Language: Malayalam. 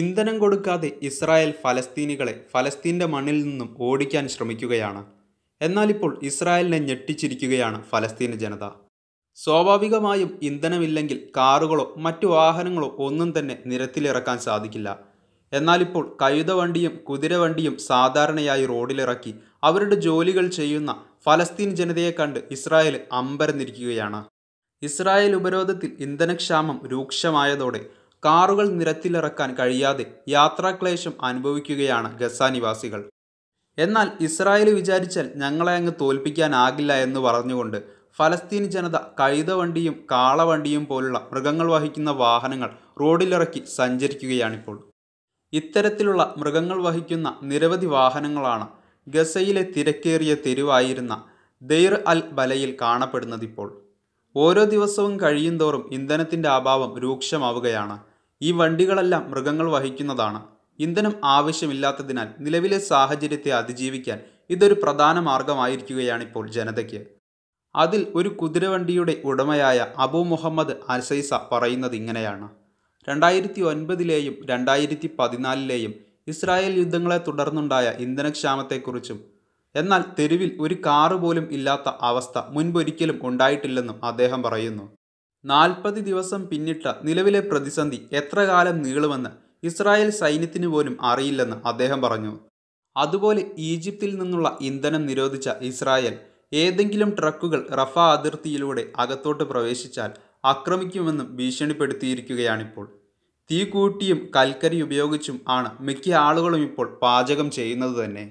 ഇന്ധനം കൊടുക്കാതെ ഇസ്രായേൽ ഫലസ്തീനികളെ ഫലസ്തീൻ്റെ മണ്ണിൽ നിന്നും ഓടിക്കാൻ ശ്രമിക്കുകയാണ് എന്നാലിപ്പോൾ ഇസ്രായേലിനെ ഞെട്ടിച്ചിരിക്കുകയാണ് ഫലസ്തീൻ ജനത സ്വാഭാവികമായും ഇന്ധനമില്ലെങ്കിൽ കാറുകളോ മറ്റു വാഹനങ്ങളോ ഒന്നും തന്നെ നിരത്തിലിറക്കാൻ സാധിക്കില്ല എന്നാലിപ്പോൾ കഴുതവണ്ടിയും കുതിരവണ്ടിയും സാധാരണയായി റോഡിലിറക്കി അവരുടെ ജോലികൾ ചെയ്യുന്ന ഫലസ്തീൻ ജനതയെ കണ്ട് ഇസ്രായേൽ അമ്പരന്നിരിക്കുകയാണ് ഇസ്രായേൽ ഉപരോധത്തിൽ ഇന്ധനക്ഷാമം രൂക്ഷമായതോടെ കാറുകൾ നിരത്തിലിറക്കാൻ കഴിയാതെ യാത്രാക്ലേശം അനുഭവിക്കുകയാണ് ഗസ നിവാസികൾ എന്നാൽ ഇസ്രായേൽ വിചാരിച്ചാൽ ഞങ്ങളെ അങ്ങ് തോൽപ്പിക്കാനാകില്ല എന്ന് പറഞ്ഞുകൊണ്ട് ഫലസ്തീൻ ജനത കഴുതവണ്ടിയും കാളവണ്ടിയും പോലുള്ള മൃഗങ്ങൾ വഹിക്കുന്ന വാഹനങ്ങൾ റോഡിലിറക്കി സഞ്ചരിക്കുകയാണിപ്പോൾ ഇത്തരത്തിലുള്ള മൃഗങ്ങൾ വഹിക്കുന്ന നിരവധി വാഹനങ്ങളാണ് ഗസയിലെ തിരക്കേറിയ തെരുവായിരുന്ന ദൈർ അൽ ബലയിൽ കാണപ്പെടുന്നതിപ്പോൾ ഓരോ ദിവസവും കഴിയുന്തോറും ഇന്ധനത്തിൻ്റെ അഭാവം രൂക്ഷമാവുകയാണ് ഈ വണ്ടികളെല്ലാം മൃഗങ്ങൾ വഹിക്കുന്നതാണ് ഇന്ധനം ആവശ്യമില്ലാത്തതിനാൽ നിലവിലെ സാഹചര്യത്തെ അതിജീവിക്കാൻ ഇതൊരു പ്രധാന മാർഗമായിരിക്കുകയാണിപ്പോൾ ജനതയ്ക്ക് അതിൽ ഒരു കുതിരവണ്ടിയുടെ ഉടമയായ അബു മുഹമ്മദ് അൽസൈസ പറയുന്നത് ഇങ്ങനെയാണ് രണ്ടായിരത്തി ഒൻപതിലെയും രണ്ടായിരത്തി പതിനാലിലെയും ഇസ്രായേൽ യുദ്ധങ്ങളെ തുടർന്നുണ്ടായ ഇന്ധനക്ഷാമത്തെക്കുറിച്ചും എന്നാൽ തെരുവിൽ ഒരു കാറ് പോലും ഇല്ലാത്ത അവസ്ഥ മുൻപൊരിക്കലും ഉണ്ടായിട്ടില്ലെന്നും അദ്ദേഹം പറയുന്നു നാൽപ്പത് ദിവസം പിന്നിട്ട നിലവിലെ പ്രതിസന്ധി എത്ര കാലം നീളുമെന്ന് ഇസ്രായേൽ സൈന്യത്തിന് പോലും അറിയില്ലെന്ന് അദ്ദേഹം പറഞ്ഞു അതുപോലെ ഈജിപ്തിൽ നിന്നുള്ള ഇന്ധനം നിരോധിച്ച ഇസ്രായേൽ ഏതെങ്കിലും ട്രക്കുകൾ റഫ അതിർത്തിയിലൂടെ അകത്തോട്ട് പ്രവേശിച്ചാൽ ആക്രമിക്കുമെന്നും ഭീഷണിപ്പെടുത്തിയിരിക്കുകയാണിപ്പോൾ തീ കൂട്ടിയും കൽക്കരി ഉപയോഗിച്ചും ആണ് മിക്ക ആളുകളും ഇപ്പോൾ പാചകം ചെയ്യുന്നത് തന്നെ